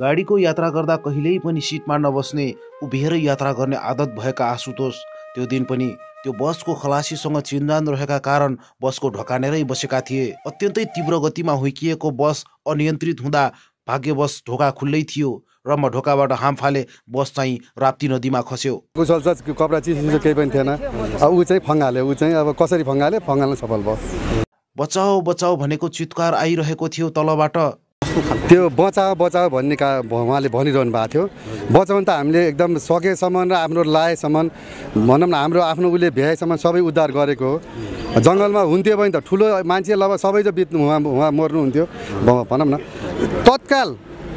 गाडीको यात्रा गर्दा कहिल्यै पनि सिटमा नबस्ने उभिएर यात्रा गर्ने आदत भएका आशुतोष त्यो दिन पनि त्यो बसको खलासीसँग चिन्जान रहेका कारण बसको ढोकानेरै बसेका थिए अत्यन्तै तीव्र गतिमा हुइकिएको बस अनियन्त्रित हुँदा भाग्यवश ढोका खुल्लै थियो र म ढोकाबाट हाम बस चाहिँ राप्ती नदीमा खस्यो कपडा चिसो केही पनि थिएन अब ऊ चाहिँ फङ्गाले ऊ चाहिँ अब कसरी फङ्गाले फङ्गाल्न सफल भयो बचाऊ बचाऊ भनेको चितकार आइरहेको थियो तलबाट कस्तो खालको त्यो बचाओ बचाओ भन्ने का उहाँले भनिरहनु भएको थियो बचाउनु त हामीले एकदम सकेसम्म र आफ्नो लाएसम्म भनौँ न हाम्रो आफ्नो उसले भ्याएसम्म सबै उद्धार गरेको हो जङ्गलमा हुन्थ्यो भने त ठुलो मान्छे लभ सबै त बित्नु उहाँ उहाँ मर्नुहुन्थ्यो भनौँ न तत्काल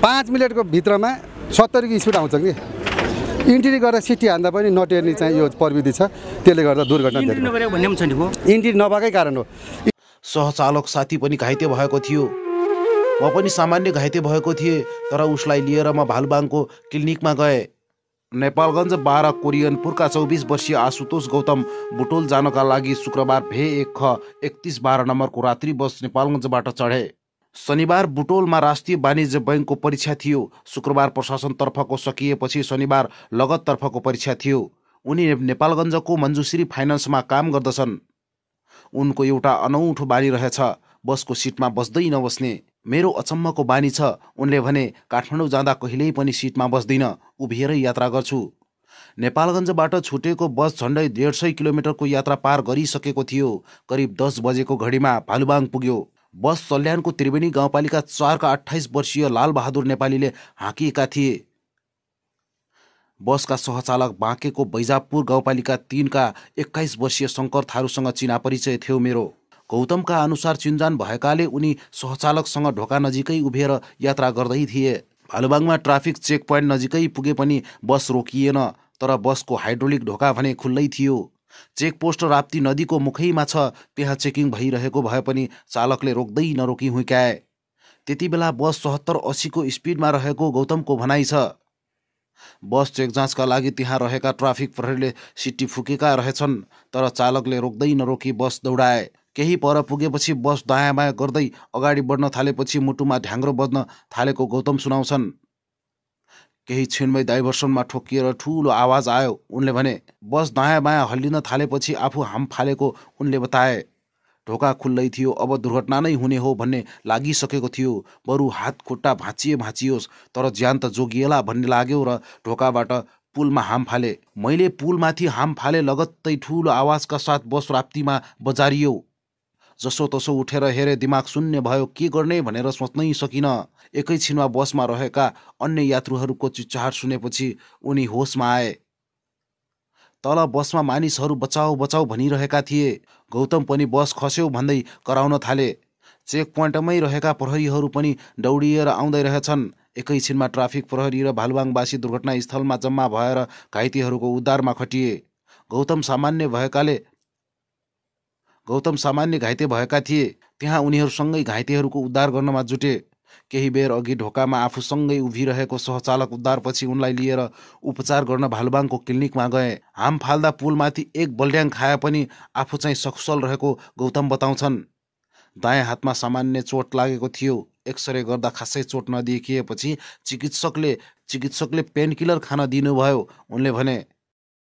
पाँच मिनटको भित्रमा सत्तरीको स्पिड आउँछ कि इन्ट्री गर्दा सिटी हान्दा पनि नटेर्ने चाहिँ यो प्रविधि छ त्यसले गर्दा दुर्घटना इन्ट्री नभएकै कारण हो सहचालक साथी पनि घाइते भएको थियो म पनि सामान्य घाइते भएको थिएँ तर उसलाई लिएर म भालुबाङको क्लिनिकमा गएँ नेपालगञ्ज बाह्र कोरियनपुरका चौबिस वर्षीय आशुतोष गौतम बुटोल जानका लागि शुक्रबार भे एक ख एकतिस बाह्र नम्बरको रात्रि बस नेपालगञ्जबाट चढे शनिबार बुटोलमा राष्ट्रिय वाणिज्य बैङ्कको परीक्षा थियो शुक्रबार प्रशासनतर्फको सकिएपछि शनिबार लगततर्फको परीक्षा थियो उनी नेपालगञ्जको मन्जुश्री फाइनेन्समा काम गर्दछन् उनको एउटा अनौठो बानी रहेछ बसको सिटमा बस्दै नबस्ने मेरो अचम्मको बानी छ उनले भने काठमाडौँ जाँदा कहिल्यै पनि सिटमा बस्दिन उभिएरै यात्रा गर्छु नेपालगञ्जबाट छुटेको बस झन्डै डेढ सय किलोमिटरको यात्रा पार गरिसकेको थियो करिब दस बजेको घडीमा भालुबाङ पुग्यो बस सल्यानको त्रिवेणी गाउँपालिका चारका अठाइस वर्षीय लालबहादुर नेपालीले हाँकिएका थिए बसका सहचालक बाँकेको बैजापुर गाउँपालिका तिनका एक्काइस वर्षीय शङ्कर थारूसँग चिना परिचय थियो मेरो गौतमका अनुसार चिन्जान भएकाले उनी सहचालकसँग ढोका नजिकै उभिएर यात्रा गर्दै थिए भालुबाङमा ट्राफिक चेक पोइन्ट नजिकै पुगे पनि बस रोकिएन तर बसको हाइड्रोलिक ढोका भने खुल्लै थियो चेकपोस्ट राप्ती नदीको मुखैमा छ त्यहाँ चेकिङ भइरहेको भए पनि चालकले रोक्दै नरोकी हुइकाए त्यति बेला बस चौहत्तर असीको स्पिडमा रहेको गौतमको भनाइ छ बस चेक जाँचका लागि त्यहाँ रहेका ट्राफिक प्रहरीले सिटी फुकेका रहेछन् तर चालकले रोक्दै नरोकी बस दौडाए केही पर पुगेपछि बस दायाँ बायाँ गर्दै अगाडि बढ्न थालेपछि मुटुमा ढ्याङ्ग्रो बज्न थालेको गौतम सुनाउँछन् केही क्षणमै डाइभर्सनमा ठोकिएर ठुलो आवाज आयो उनले भने बस दायाँ बायाँ हल्लिन थालेपछि आफू हाम फालेको उनले बताए ढोका खुल्लै थियो अब दुर्घटना नै हुने हो भन्ने लागिसकेको थियो बरु हात खुट्टा भाँचिए भाँचियोस् तर ज्यान त जोगिएला भन्ने लाग्यो र ढोकाबाट पुलमा हाम फाले मैले पुलमाथि हाम फाले लगत्तै ठुलो आवाजका साथ बस राप्तीमा बजारियो जसोतसो उठेर हेरे दिमाग शून्य भयो के गर्ने भनेर सोच्नै सकिन एकैछिनमा बसमा रहेका अन्य यात्रुहरूको चिच्चाहट सुनेपछि उनी होसमा आए तल बसमा मानिसहरू बचाऊ बचाऊ भनिरहेका थिए गौतम पनि बस खस्यौ भन्दै कराउन थाले चेक पोइन्टमै रहेका प्रहरीहरू पनि दौडिएर आउँदै रहेछन् एकैछिनमा ट्राफिक प्रहरी र भालुवाङवासी दुर्घटनास्थलमा जम्मा भएर घाइतेहरूको उद्धारमा खटिए गौतम सामान्य भएकाले गौतम सामान्य घाइते भएका थिए त्यहाँ उनीहरूसँगै घाइतेहरूको उद्धार गर्नमा जुटे केही बेर अघि ढोकामा आफूसँगै उभिरहेको सहचालक उद्धारपछि उनलाई लिएर उपचार गर्न भालुबाङको क्लिनिकमा गए हाम फाल्दा पुलमाथि एक बल्ड्याङ खाए पनि आफू चाहिँ सकुशल रहेको गौतम बताउँछन् दायाँ हातमा सामान्य चोट लागेको थियो एक्सरे गर्दा खासै चोट नदेखिएपछि चिकित्सकले चिकित्सकले पेनकिलर खान दिनुभयो उनले भने